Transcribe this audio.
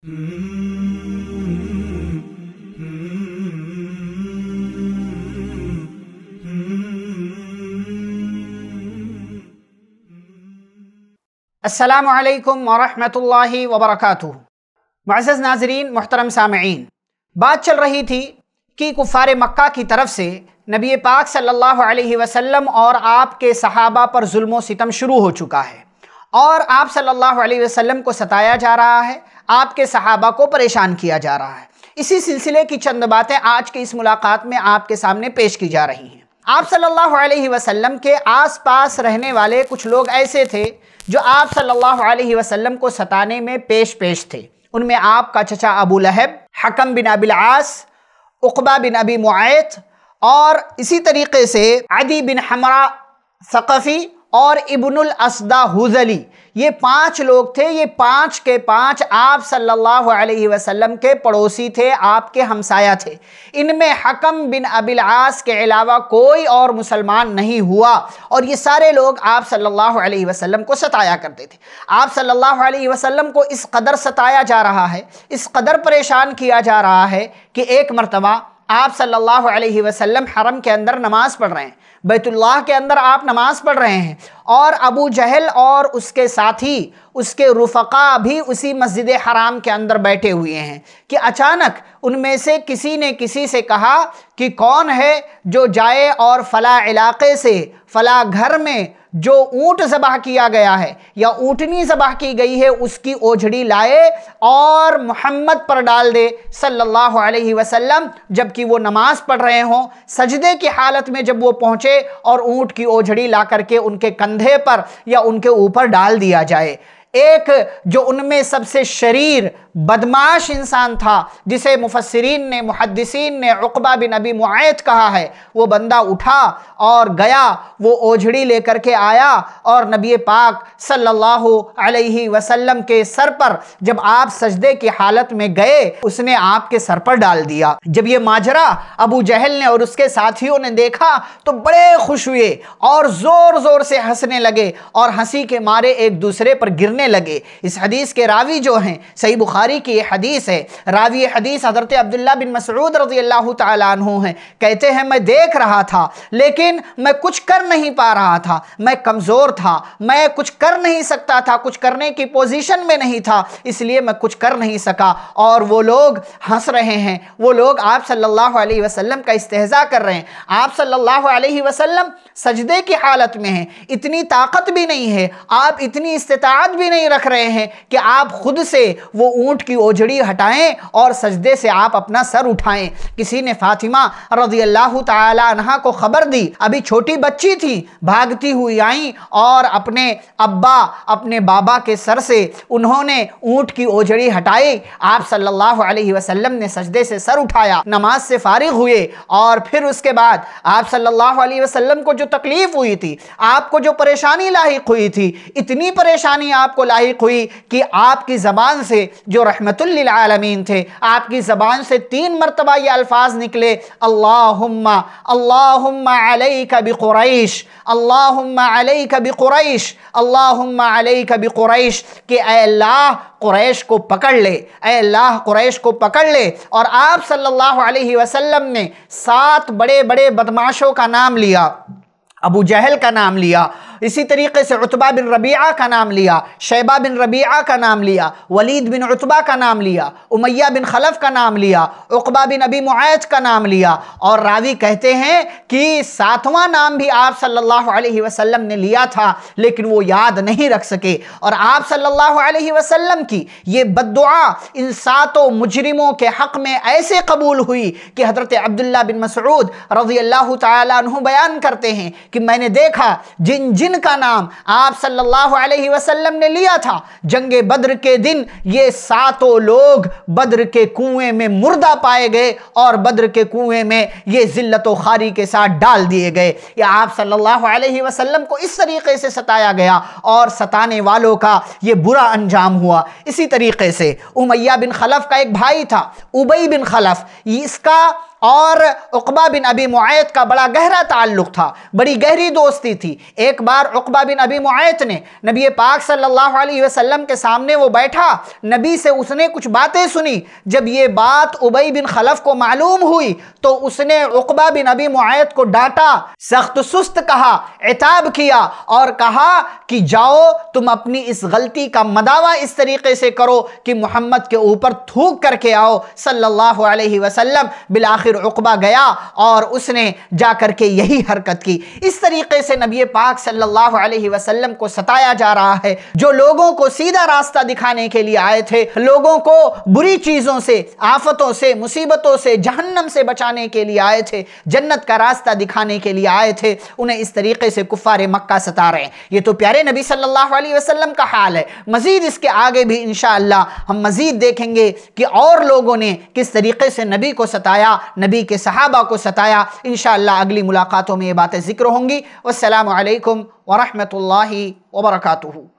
असलकम वरहि वबरक मज़ नाजरीन मोहतरम सामीन बात चल रही थी कि कुफ़ार मक्का की तरफ से नबी पाक सल्लल्लाहु अलैहि वसल्लम और आपके सहाबा पर जुल्म सितम शुरू हो चुका है और आप सल्लल्लाहु अलैहि वसल्लम को सताया जा रहा है आपके सहाबा को परेशान किया जा रहा है इसी सिलसिले की चंद बातें आज की इस मुलाकात में आपके सामने पेश की जा रही हैं आप सल्लल्लाहु अलैहि वसल्लम के आसपास रहने वाले कुछ लोग ऐसे थे जो आप सल्लल्लाहु अलैहि वसल्लम को सताने में पेश पेश थे उनमें आपका चचा अबू लहब हकम बिन अबिल आस उकबा बिन अबी मुआत और इसी तरीके से अदी बिन हमरा सकफ़ी और इबनुल असदा हुजली ये पांच लोग थे ये पांच के पांच आप सल्लल्लाहु अलैहि वसल्लम के पड़ोसी थे आपके हमसाया थे इनमें हकम बिन अबिल आस के अलावा कोई और मुसलमान नहीं हुआ और ये सारे लोग आप सल्लल्लाहु अलैहि वसल्लम को सताया करते थे आप सल्लल्लाहु अलैहि वसल्लम को इस कदर सताया जा रहा है इस कदर परेशान किया जा रहा है कि एक मरतबा आप सल्लल्लाहु अलैहि वसल्लम हरम के अंदर नमाज़ पढ़ रहे हैं बैतुल्लाह के अंदर आप नमाज़ पढ़ रहे हैं और अबू जहल और उसके साथी उसके रुफका भी उसी मस्जिद हराम के अंदर बैठे हुए हैं कि अचानक उनमें से किसी ने किसी से कहा कि कौन है जो जाए और फ़ला इलाके से फ़ला घर में जो ऊँट ज़बह किया गया है या ऊँटनी ज़बह की गई है उसकी ओझड़ी लाए और मोहम्मद पर डाल दे सल्लल्लाहु अलैहि वसल्लम जबकि वो नमाज़ पढ़ रहे हों सजदे की हालत में जब वो पहुँचे और ऊँट की ओझड़ी ला करके उनके कंधे कंधे पर या उनके ऊपर डाल दिया जाए एक जो उनमें सबसे शरीर बदमाश इंसान था जिसे मुफसरीन ने मुहदसिन ने अकबा बिन अबी मुआत कहा है वो बंदा उठा और गया वो ओझड़ी लेकर के आया और नबी पाक सल्लल्लाहु अलैहि वसल्लम के सर पर जब आप सजदे की हालत में गए उसने आपके सर पर डाल दिया जब ये माजरा अबू जहल ने और उसके साथियों ने देखा तो बड़े खुश हुए और ज़ोर ज़ोर से हंसने लगे और हंसी के मारे एक दूसरे पर गिरने लगे इस हदीस के रावी जो हैं सही बुखारी की ये हदीस है रावी हदीस हज़रत अब्दुल्ला बिन मसरूद रजी अल्लाह तु हैं कहते हैं मैं देख रहा था लेकिन मैं कुछ कर नहीं पा रहा था मैं कमज़ोर था मैं कुछ कर नहीं सकता था कुछ करने की पोजिशन में नहीं था इसलिए मैं कुछ कर नहीं सका और वो लोग हंस रहे हैं वो लोग आप सल्लल्लाहु अलैहि वसल्लम का इस्तेजा कर रहे हैं आप सल्लल्लाहु अलैहि वसल्लम सजदे की हालत में हैं इतनी ताकत भी नहीं है आप इतनी इस्तात भी भी नहीं रख रहे हैं कि आप खुद से वो ऊंट की ओझड़ी हटाएं और सजदे से आप अपना सर उठाएं किसी ने फातिमा रजी अल्लाह तहा को ख़बर दी अभी छोटी बच्ची थी भागती हुई आई और अपने अब्बा अपने बाबा के सर से उन्होंने ऊंट की ओझड़ी हटाई आप सल्लल्लाहु अलैहि वसल्लम ने सजदे से सर उठाया नमाज से फारिग हुए और फिर उसके बाद आप सल्लल्लाहु अलैहि वसल्लम को जो तकलीफ़ हुई थी आपको जो परेशानी लाइक हुई थी इतनी परेशानी आप आपको लाइक हुई कि आपकी ज़बान से जो रहमतुल्लिलामीन थे आपकी ज़बान से तीन मरतबा ये अल्फाज निकले अल्लाहुम्मा अल्लाहुम्मा अलैका बिकुरैश अल्लाहुम्मा अलैका बिकुरैश अल्लाहुम्मा अलैका बिकुरैश कि अल्लाह कुरैश को पकड़ ले अल्लाह कुरैश को पकड़ ले और आप सल्लल्लाहु अलैहि वसल्लम ने सात बड़े बड़े बदमाशों का नाम लिया अबू जहल का नाम लिया इसी तरीके से उतबा बिन रबी का नाम लिया शैबा बिन रबी का नाम लिया वलीद बिन उतबा का नाम लिया उमैया बिन खलफ का नाम लिया उकबा बिन अबी मुआज का नाम लिया और रावी कहते हैं कि सातवां नाम भी आप सल्लल्लाहु अलैहि वसल्लम ने लिया था लेकिन वो याद नहीं रख सके और आप सल्लल्लाहु अलैहि वसल्लम की ये बदुआ इन सातों मुजरिमों के हक में ऐसे कबूल हुई कि हज़रत अब्दुल्ला बिन मसरूद रजी अल्लाह तु बयान करते हैं कि मैंने देखा जिन जिन जिनका का नाम आप सल्लल्लाहु अलैहि वसल्लम ने लिया था जंग बद्र के दिन ये सातों लोग बद्र के कुएं में मुर्दा पाए गए और बद्र के कुएं में ये ज़िल्लत खारी के साथ डाल दिए गए या आप सल्लल्लाहु अलैहि वसल्लम को इस तरीके से सताया गया और सताने वालों का ये बुरा अंजाम हुआ इसी तरीके से उमैया बिन खलफ का एक भाई था उबई बिन खलफ इसका और उकबा बिन अबी मुआत का बड़ा गहरा ताल्लुक था बड़ी गहरी दोस्ती थी एक बार उकबा बिन अबी मुआत ने नबी पाक सल्लल्लाहु अलैहि वसल्लम के सामने वो बैठा नबी से उसने कुछ बातें सुनी जब ये बात उबई बिन खलफ को मालूम हुई तो उसने उकबा बिन अबी मुआत को डांटा सख्त सुस्त कहा एताब किया और कहा कि जाओ तुम अपनी इस गलती का मदावा इस तरीके से करो कि मोहम्मद के ऊपर थूक करके आओ सल्ला वसलम बिलाखिर आखिर उकबा गया और उसने जा कर के यही हरकत की इस तरीके से नबी पाक सल्लल्लाहु अलैहि वसल्लम को सताया जा रहा है जो लोगों को सीधा रास्ता दिखाने के लिए आए थे लोगों को बुरी चीज़ों से आफतों से मुसीबतों से जहन्नम से बचाने के लिए आए थे जन्नत का रास्ता दिखाने के लिए आए थे उन्हें इस तरीके से कुफ़ार मक्का सता रहे हैं ये तो प्यारे नबी सल्लल्लाहु अलैहि वसल्लम का हाल है मज़ीद इसके आगे भी इन हम मज़ीद देखेंगे कि और लोगों ने किस तरीके से नबी को सताया नबी के सहाबा को सताया इन अगली मुलाकातों में ये बातें ज़िक्र होंगी वालकम वरहमल वर्का